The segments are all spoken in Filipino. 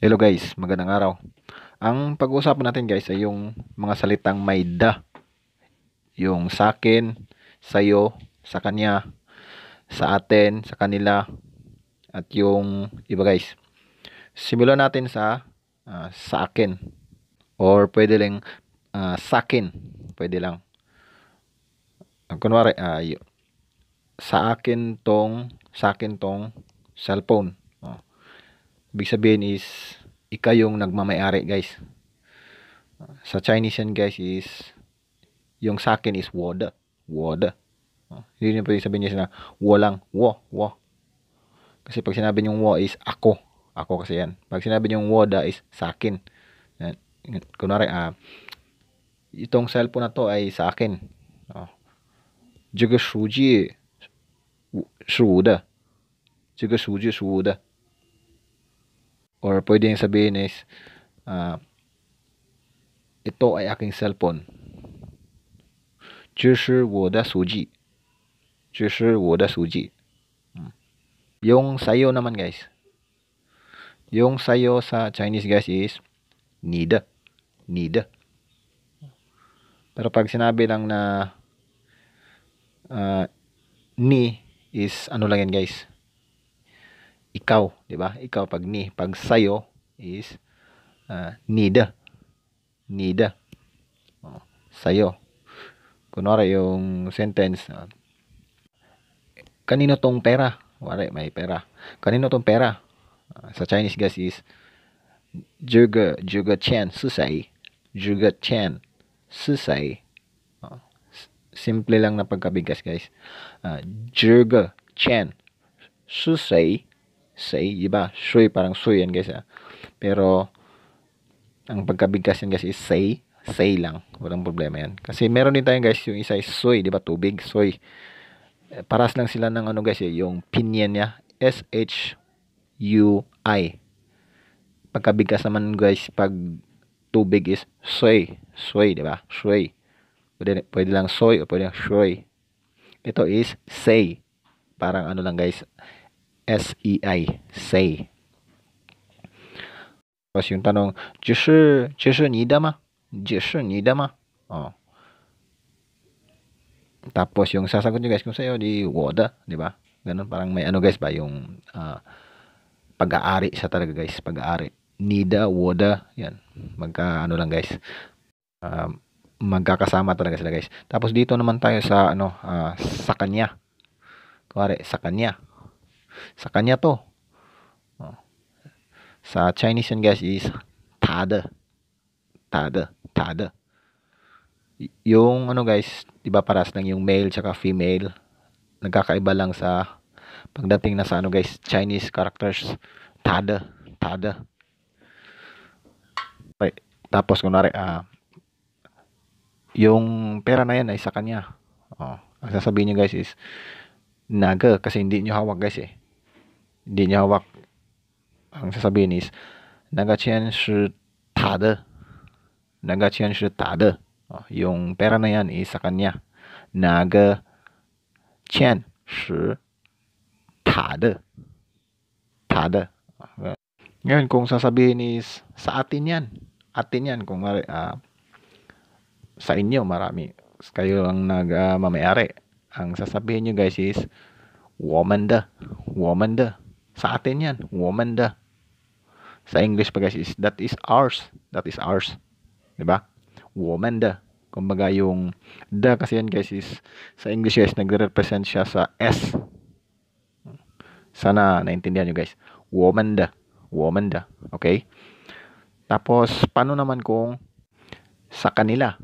Hello guys, magandang araw. Ang pag-uusapan natin guys ay yung mga salitang may da. Yung sa akin, sa'yo, sa kanya, sa atin, sa kanila, at yung iba guys. Simulan natin sa uh, sa akin or pwede lang uh, sa akin, pwede lang. Ah, kunwari, uh, sa akin tong sa akin tong cellphone Ibig sabihin is, ika yung nagmamayari guys. Sa Chinese yan guys is, yung sa akin is woda. Woda. hindi niya pwede sabihin niya na walang, wo, wo. Kasi pag sinabi niyong wo is ako. Ako kasi yan. Pag sinabi niyong woda is sa akin. Uh, kunwari, ah, uh, itong cellphone na to ay sa akin. Oh. 这个数据是我的，这个数据是我的。or pwede niyang sabihin is uh, ito ay aking cellphone. 这是我的手机。这是我的手机。Hmm. Yung sayo naman guys. Yung sayo sa Chinese guys is nida. Nida. Pero pag sinabi lang na uh, ni is ano lang yan guys ikaw, di ba? Ikaw pag ni, pag sayo is uh, ah, nida. Nida. Oh, sayo. Kunwari yung sentence uh, kanino tong pera? Wari, may pera. Kanino tong pera? Uh, sa Chinese guys is juga juga chen susay juga chen susay uh, oh, simple lang na pagkabigkas guys uh, ah, juga chen susay say, di ba? Shui, parang shui yan guys. Ha? Ah. Pero, ang pagkabigkas yan guys is say, say lang. Walang problema yan. Kasi meron din tayong guys, yung isa is soy, di ba? Tubig, soy. Eh, paras lang sila ng ano guys, eh, yung pinyan niya, S-H-U-I. Pagkabigkas naman guys, pag tubig is soy, soy, di ba? Soy. Pwede, pwede lang soy o pwede lang soy. Ito is say. Parang ano lang guys, S-E-I, say. Tapos yung tanong, Tapos yung sasagot nyo guys kung sa'yo, di woda, di ba? Ganun, parang may ano guys ba, yung uh, pag-aari sa talaga guys, pag-aari. Nida, woda, yan. Magka ano lang guys. Uh, magkakasama talaga sila guys. Tapos dito naman tayo sa ano, uh, sa kanya. Kuwari, sa kanya. Sa kanya to. Oh. Sa Chinese yun guys is tada. Tada. Tada. Yung ano guys, di ba paras lang yung male tsaka female. Nagkakaiba lang sa pagdating na sa ano guys, Chinese characters. Tada. Tada. Okay. Tapos kunwari, ah, uh, yung pera na yan ay sa kanya. Oh. Ang sasabihin niyo guys is naga kasi hindi niyo hawak guys eh hindi niya hawak. Ang sasabihin is, nagachian shi ta de. Nagachian shi ta Oh, yung pera na yan is sa kanya. Naga chen shi ta de. ngayon, kung sasabihin is, sa atin yan. Atin yan. Kung uh, sa inyo, marami. Kayo ang nagmamayari. Uh, mamayari. ang sasabihin nyo guys is, woman da. Woman da. Sa atin yan. Woman da. Sa English pa guys is that is ours. That is ours. ba? Diba? Woman da. Kumbaga yung da kasi yan guys is sa English guys nagre-represent siya sa S. Sana naintindihan nyo guys. Woman da. Woman da. Okay? Tapos, paano naman kung sa kanila?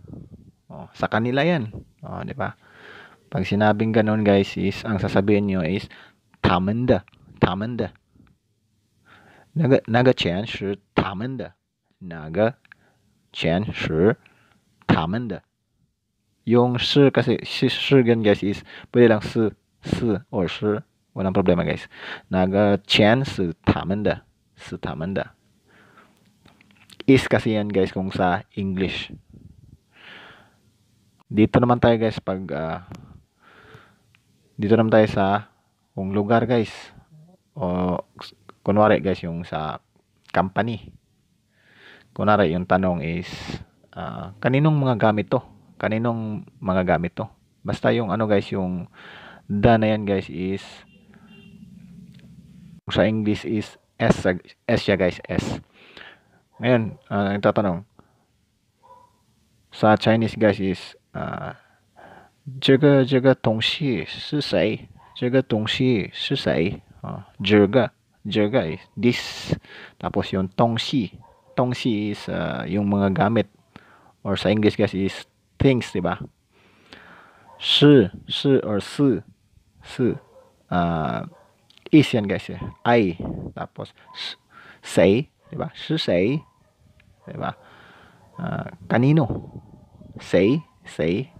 Oh, sa kanila yan. Oh, di ba? Pag sinabing ganun guys is, ang sasabihin nyo is, tamanda. 他们的那个那个钱是他们的，那个钱是他们的，用十，guys，十跟 guys 不对了，十十或十，无难 problem 嘛，guys，那个钱是他们的，是他们的，is，guys，英语，这里我们大家，guys，如果，这里我们大家，guys，这个地方，guys。o kunwari guys yung sa company kunwari yung tanong is uh, kaninong mga gamit to kaninong mga gamit to basta yung ano guys yung da na yan guys is sa English is S S siya guys S ngayon uh, ah, tatanong, sa Chinese guys is uh, ah, 这个这个东西是谁？这个东西是谁？Uh, ah, jirga. is this. Tapos yung tongsi. Tongsi is uh, yung mga gamit. Or sa English guys is things, diba Shi, shi or si. Si. Uh, ah, is yan guys. Eh. I. Tapos say, diba ba? Si say. diba Uh, kanino? Say, say.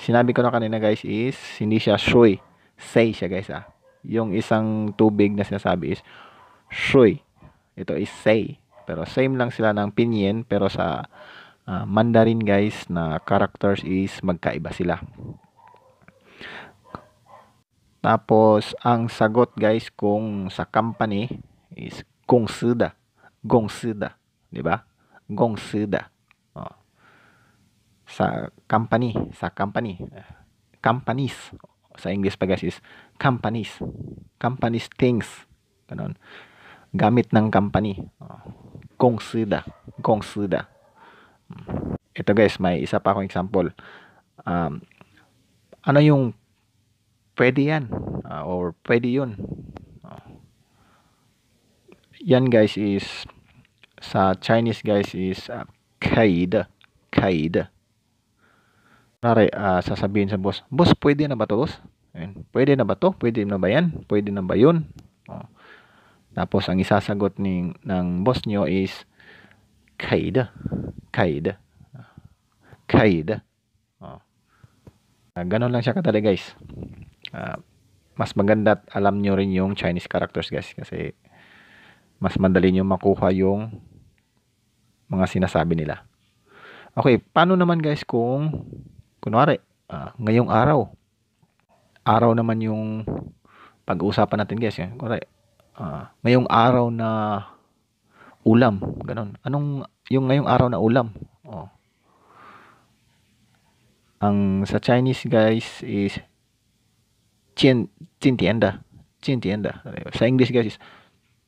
Sinabi ko na kanina guys is hindi siya shui Say siya guys ah yung isang tubig na sinasabi is shui. Ito is say. Pero same lang sila ng pinyin pero sa uh, Mandarin guys na characters is magkaiba sila. Tapos ang sagot guys kung sa company is gongsida. Gongsida, 'di ba? Gongsida. Oh. Sa company, sa company. Companies. Sa English pa guys is companies. Companies things. Ganon. Gamit ng company. Oh. Kongsida. Kongsida. Hmm. Ito guys, may isa pa akong example. Um, ano yung pwede yan uh, or pwede yun oh. yan guys is sa Chinese guys is uh, kaid kaid Nari, uh, ah, sasabihin sa boss boss pwede na ba to boss Ayan. Pwede na ba to? Pwede na ba yan? Pwede na ba yun? O. Oh. Tapos, ang isasagot ni, ng boss nyo is, kaida. Kaida. Kaida. O. Oh. Ah, ganun lang siya katali, guys. Uh, mas maganda at alam nyo rin yung Chinese characters, guys. Kasi, mas madali nyo makuha yung mga sinasabi nila. Okay, paano naman guys kung, kunwari, uh, ngayong araw, araw naman yung pag-uusapan natin guys. Yan. Correct. Uh, ngayong araw na ulam. Ganun. Anong yung ngayong araw na ulam? Oh. Ang sa Chinese guys is chin, chin tienda. Chin tienda. Sa English guys is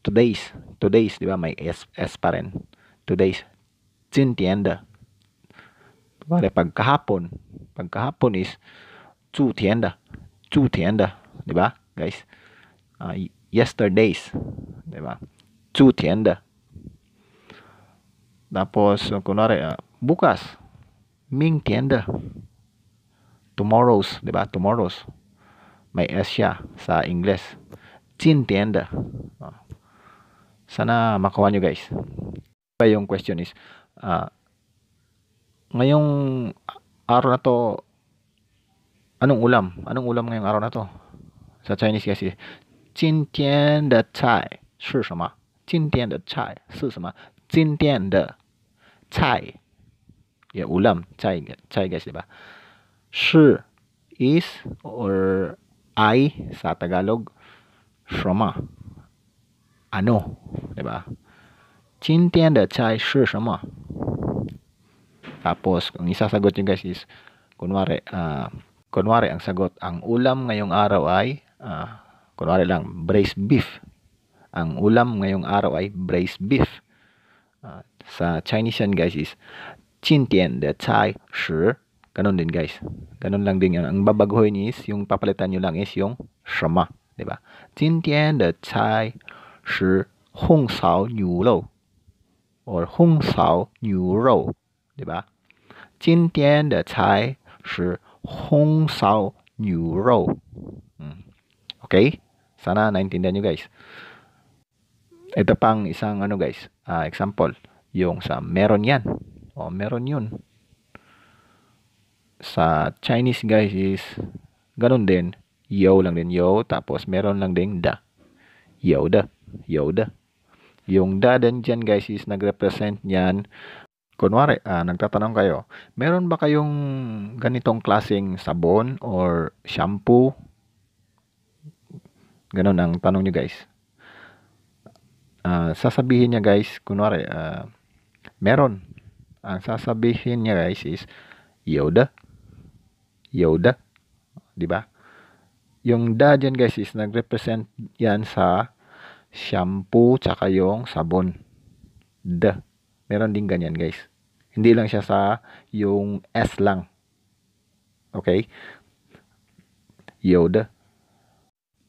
today's. Today's, di ba? May S, S pa rin. Today's. Chin tienda. Pare, pagkahapon. Pagkahapon is chu tienda to the end, 'di ba? Guys. Uh, yesterdays, 'di ba? To the end. Tapos kunwari uh, bukas, ming tienda. Tomorrow's, 'di ba? Tomorrow's. May S siya sa English. Chin tienda. Uh, sana makuha nyo guys. Yung question is, uh, ngayong araw na to, Anong ulam? Anong ulam ngayong araw na to? Sa Chinese kasi, 今天的菜是什么？今天的菜是什么？今天的菜也 ulam 菜菜 guys diba? ba? is or I sa Tagalog shoma ano di ba? tapos ang isasagot nyo guys is, kunwari, uh, Kunwari, ang sagot, ang ulam ngayong araw ay, uh, kunwari lang, braised beef. Ang ulam ngayong araw ay braised beef. Uh, sa Chinese yan guys is, chintian de cai shi. Ganun din guys. Ganun lang din yun. Ang babaguhin is, yung papalitan nyo lang is yung shama. Diba? Chintian de cai shi hong sao nyu lo. Or hong sao nyu rou. Diba? 今天的菜是 Hong Sao New Row. Hmm. Okay? Sana naintindihan nyo guys. Ito pang isang ano guys, uh, example. Yung sa meron yan. O meron yun. Sa Chinese guys is ganun din. Yo lang din yo. Tapos meron lang din da. Yo da. Yo da. Yung da din dyan guys is nagrepresent represent yan Kunwari, uh, nagtatanong kayo, meron ba kayong ganitong klasing sabon or shampoo? Ganon ang tanong nyo guys. Uh, sasabihin niya guys, kunwari, uh, meron. Ang sasabihin niya guys is, Yoda. Yoda. di ba? Yung da dyan guys is nagrepresent yan sa shampoo tsaka yung sabon. Da. Meron din ganyan guys. Hindi lang siya sa yung S lang. Okay? Yod.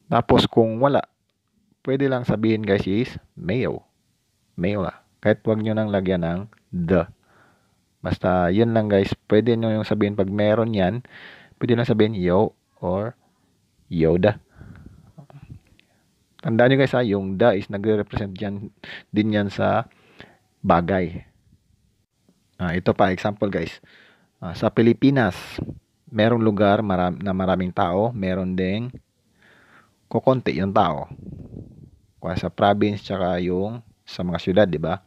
Tapos kung wala, pwede lang sabihin guys is mayo. Mayo ah. Kahit wag nyo nang lagyan ng the. Basta yun lang guys. Pwede nyo yung sabihin pag meron yan, pwede lang sabihin yo or yoda. Tandaan nyo guys ha, yung da is nagre-represent dyan, din yan sa bagay. Uh, ito pa, example guys. Uh, sa Pilipinas, merong lugar maram, na maraming tao, meron ding kukonti yung tao. Kuha sa province, tsaka yung sa mga syudad, di ba?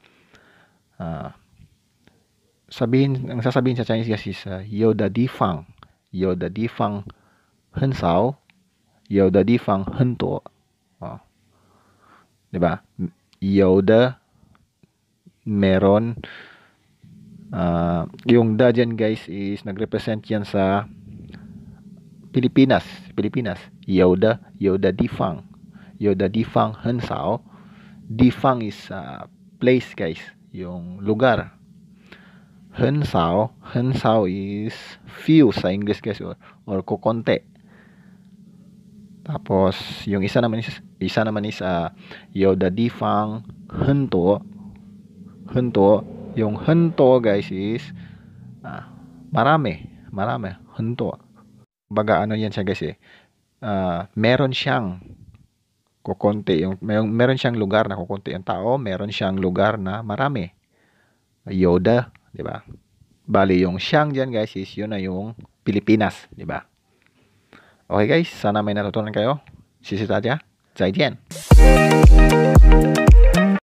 Uh, sabihin, ang sasabihin sa Chinese guys is uh, Yoda Difang. Yoda Difang Hensao. Yoda Difang Hento. Oh. Di ba? Yoda meron Uh, yung da guys is nagrepresent yan sa Pilipinas. Pilipinas. Yoda, Yoda Difang. Yoda Difang Hensao Difang is uh, place guys. Yung lugar. Hensao Hensao is few sa English guys or, or kukonte. Tapos yung isa naman is isa naman is uh, Yoda Difang Hento. Hento yung hento guys is uh, marami, marami hento. Baga ano yan siya guys eh. Uh, meron siyang kukunti yung may, meron siyang lugar na kukunti ang tao, meron siyang lugar na marami. Yoda, 'di ba? Bali yung siyang diyan guys is yun na yung Pilipinas, 'di ba? Okay guys, sana may natutunan kayo. Sisi Tatya, 再见。